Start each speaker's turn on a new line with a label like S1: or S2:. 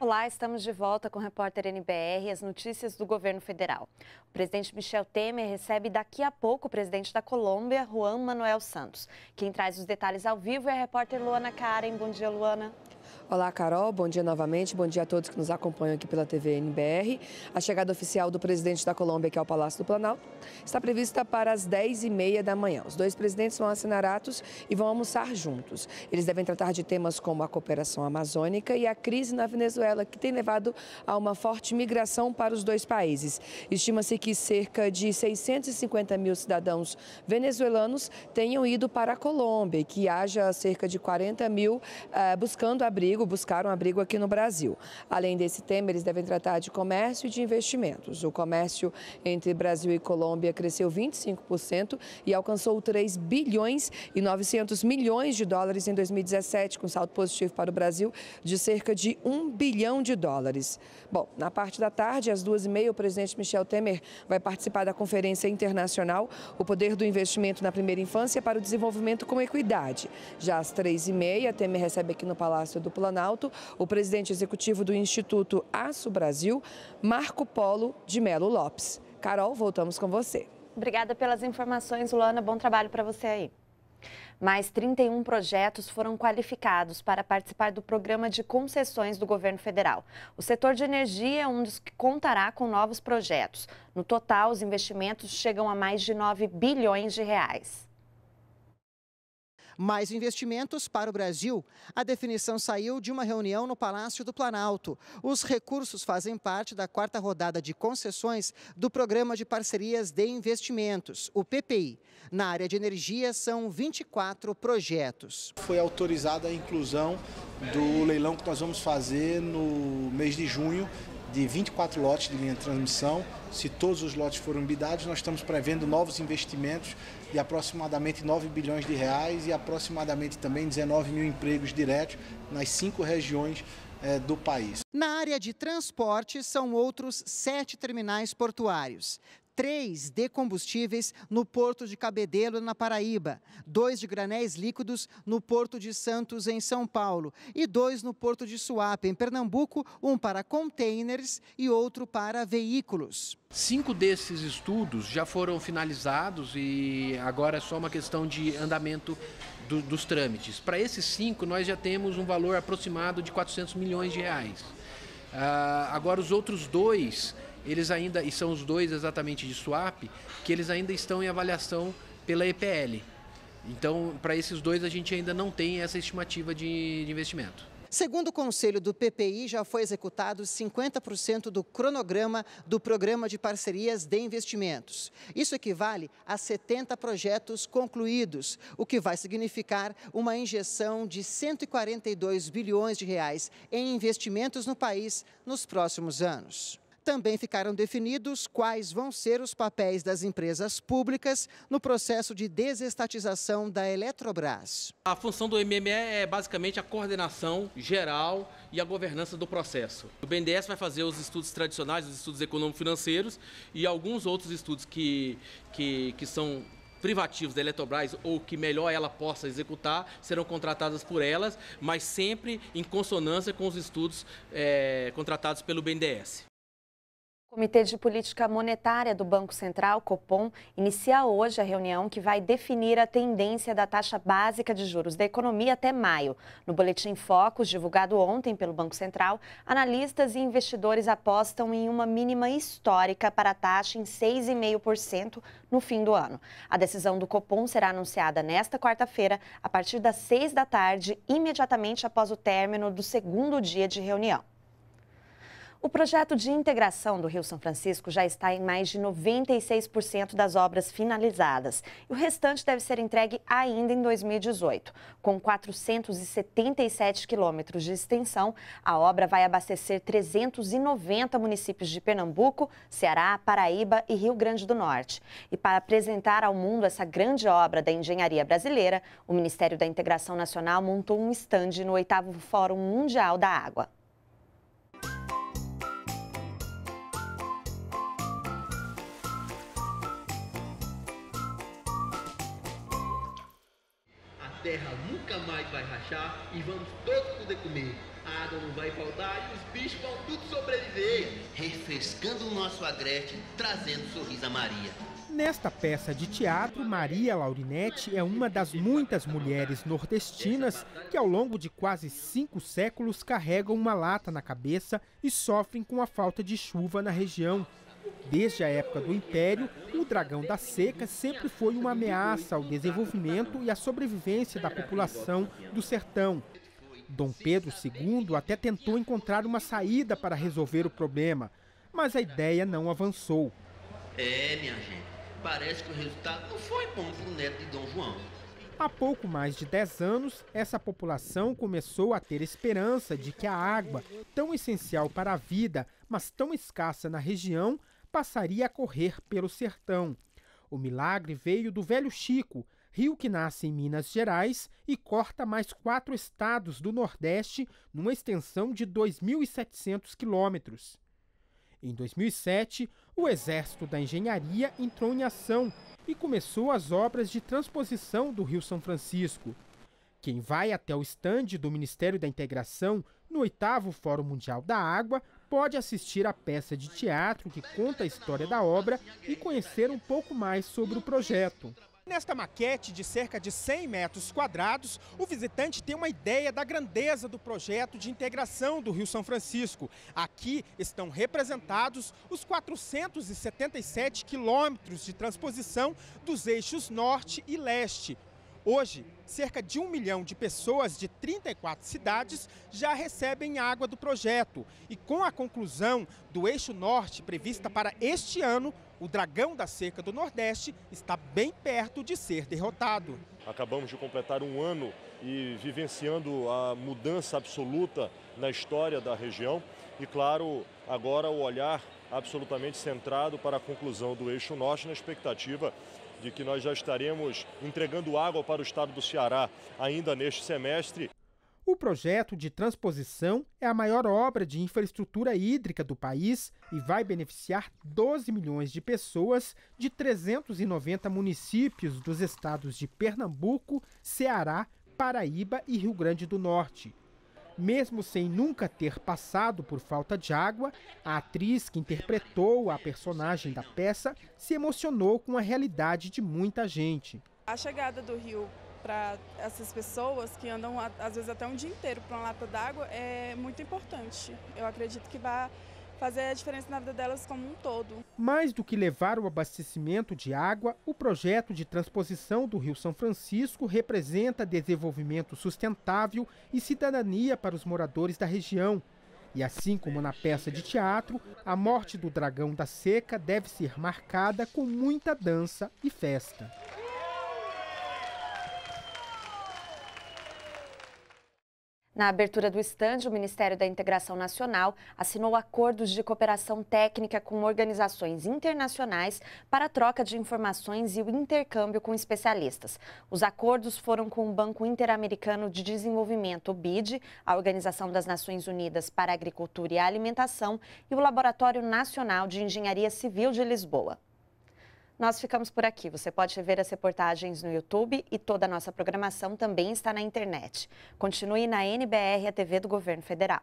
S1: Olá, estamos de volta com o repórter NBR e as notícias do governo federal. O presidente Michel Temer recebe daqui a pouco o presidente da Colômbia, Juan Manuel Santos. Quem traz os detalhes ao vivo é a repórter Luana Karen. Bom dia, Luana.
S2: Olá, Carol. Bom dia novamente. Bom dia a todos que nos acompanham aqui pela TV NBR. A chegada oficial do presidente da Colômbia aqui ao Palácio do Planalto está prevista para as 10h30 da manhã. Os dois presidentes vão assinar atos e vão almoçar juntos. Eles devem tratar de temas como a cooperação amazônica e a crise na Venezuela, que tem levado a uma forte migração para os dois países. Estima-se que cerca de 650 mil cidadãos venezuelanos tenham ido para a Colômbia e que haja cerca de 40 mil uh, buscando abrigo abrigo buscar um abrigo aqui no Brasil. Além desse tema, eles devem tratar de comércio e de investimentos. O comércio entre Brasil e Colômbia cresceu 25% e alcançou 3 bilhões e 900 milhões de dólares em 2017, com saldo positivo para o Brasil de cerca de 1 bilhão de dólares. Bom, na parte da tarde, às duas e meia, o presidente Michel Temer vai participar da conferência internacional O Poder do Investimento na Primeira Infância para o Desenvolvimento com Equidade. Já às três e meia, Temer recebe aqui no Palácio do Planalto Planalto, o presidente executivo do Instituto Aço Brasil, Marco Polo de Melo Lopes. Carol, voltamos com você.
S1: Obrigada pelas informações, Luana. Bom trabalho para você aí. Mais 31 projetos foram qualificados para participar do programa de concessões do governo federal. O setor de energia é um dos que contará com novos projetos. No total, os investimentos chegam a mais de 9 bilhões de reais.
S3: Mais investimentos para o Brasil. A definição saiu de uma reunião no Palácio do Planalto. Os recursos fazem parte da quarta rodada de concessões do Programa de Parcerias de Investimentos, o PPI. Na área de energia, são 24 projetos. Foi autorizada a
S4: inclusão do leilão que nós vamos fazer no mês de junho de 24 lotes de linha de transmissão. Se todos os lotes forem bidados, nós estamos prevendo novos investimentos de aproximadamente 9 bilhões de reais e aproximadamente também 19 mil empregos diretos nas cinco regiões eh, do país.
S3: Na área de transporte, são outros sete terminais portuários três de combustíveis no porto de Cabedelo, na Paraíba, dois de granéis líquidos no porto de Santos, em São Paulo, e dois no porto de Suape, em Pernambuco, um para containers e outro para veículos.
S4: Cinco desses estudos já foram finalizados e agora é só uma questão de andamento do, dos trâmites. Para esses cinco, nós já temos um valor aproximado de 400 milhões de reais. Uh, agora, os outros dois eles ainda, e são os dois exatamente de swap, que eles ainda estão em avaliação pela EPL. Então, para esses dois, a gente ainda não tem essa estimativa de, de investimento.
S3: Segundo o conselho do PPI, já foi executado 50% do cronograma do Programa de Parcerias de Investimentos. Isso equivale a 70 projetos concluídos, o que vai significar uma injeção de 142 bilhões de reais em investimentos no país nos próximos anos. Também ficaram definidos quais vão ser os papéis das empresas públicas no processo de desestatização da Eletrobras.
S4: A função do MME é basicamente a coordenação geral e a governança do processo. O BNDES vai fazer os estudos tradicionais, os estudos econômico-financeiros e alguns outros estudos que, que, que são privativos da Eletrobras ou que melhor ela possa executar serão contratadas por elas, mas sempre em consonância com os estudos é, contratados pelo BNDES.
S1: O Comitê de Política Monetária do Banco Central, Copom, inicia hoje a reunião que vai definir a tendência da taxa básica de juros da economia até maio. No boletim Focus, divulgado ontem pelo Banco Central, analistas e investidores apostam em uma mínima histórica para a taxa em 6,5% no fim do ano. A decisão do Copom será anunciada nesta quarta-feira, a partir das 6 da tarde, imediatamente após o término do segundo dia de reunião. O projeto de integração do Rio São Francisco já está em mais de 96% das obras finalizadas e o restante deve ser entregue ainda em 2018. Com 477 quilômetros de extensão, a obra vai abastecer 390 municípios de Pernambuco, Ceará, Paraíba e Rio Grande do Norte. E para apresentar ao mundo essa grande obra da engenharia brasileira, o Ministério da Integração Nacional montou um estande no 8 Fórum Mundial da Água.
S4: achar e vamos
S3: todos poder comer. a Água não vai faltar e os bichos vão tudo sobreviver. Refrescando o nosso agreste, trazendo sorriso a Maria.
S4: Nesta peça de teatro, Maria Laurinete é uma das muitas mulheres nordestinas que, ao longo de quase cinco séculos, carregam uma lata na cabeça e sofrem com a falta de chuva na região. Desde a época do Império, o dragão da seca sempre foi uma ameaça ao desenvolvimento e à sobrevivência da população do sertão. Dom Pedro II até tentou encontrar uma saída para resolver o problema, mas a ideia não avançou. É, minha gente, parece que o resultado não foi bom para o neto de Dom João. Há pouco mais de 10 anos, essa população começou a ter esperança de que a água, tão essencial para a vida, mas tão escassa na região, passaria a correr pelo sertão. O milagre veio do velho Chico, rio que nasce em Minas Gerais e corta mais quatro estados do Nordeste numa extensão de 2.700 quilômetros. Em 2007, o Exército da Engenharia entrou em ação e começou as obras de transposição do Rio São Francisco. Quem vai até o estande do Ministério da Integração no oitavo Fórum Mundial da Água pode assistir à peça de teatro que conta a história da obra e conhecer um pouco mais sobre o projeto. Nesta maquete de cerca de 100 metros quadrados, o visitante tem uma ideia da grandeza do projeto de integração do Rio São Francisco. Aqui estão representados os 477 quilômetros de transposição dos eixos norte e leste, Hoje, cerca de um milhão de pessoas de 34 cidades já recebem água do projeto. E com a conclusão do eixo norte prevista para este ano, o dragão da seca do Nordeste está bem
S3: perto de ser derrotado. Acabamos de completar um ano e vivenciando a mudança absoluta na história da região. E claro, agora o olhar absolutamente centrado para a conclusão do eixo norte na expectativa de que nós já estaremos entregando água para o estado do Ceará ainda neste semestre. O
S4: projeto de transposição é a maior obra de infraestrutura hídrica do país e vai beneficiar 12 milhões de pessoas de 390 municípios dos estados de Pernambuco, Ceará, Paraíba e Rio Grande do Norte. Mesmo sem nunca ter passado por falta de água, a atriz que interpretou a personagem da peça se emocionou com a realidade de muita gente.
S2: A chegada do rio para essas pessoas que andam às vezes até um dia inteiro para uma lata d'água é muito importante. Eu acredito que vai fazer a diferença na vida delas como um todo.
S4: Mais do que levar o abastecimento de água, o projeto de transposição do Rio São Francisco representa desenvolvimento sustentável e cidadania para os moradores da região. E assim como na peça de teatro, a morte do dragão da seca deve ser marcada com muita dança e festa.
S1: Na abertura do estande, o Ministério da Integração Nacional assinou acordos de cooperação técnica com organizações internacionais para a troca de informações e o intercâmbio com especialistas. Os acordos foram com o Banco Interamericano de Desenvolvimento, o BID, a Organização das Nações Unidas para a Agricultura e a Alimentação e o Laboratório Nacional de Engenharia Civil de Lisboa. Nós ficamos por aqui. Você pode ver as reportagens no YouTube e toda a nossa programação também está na internet. Continue na NBR, a TV do Governo Federal.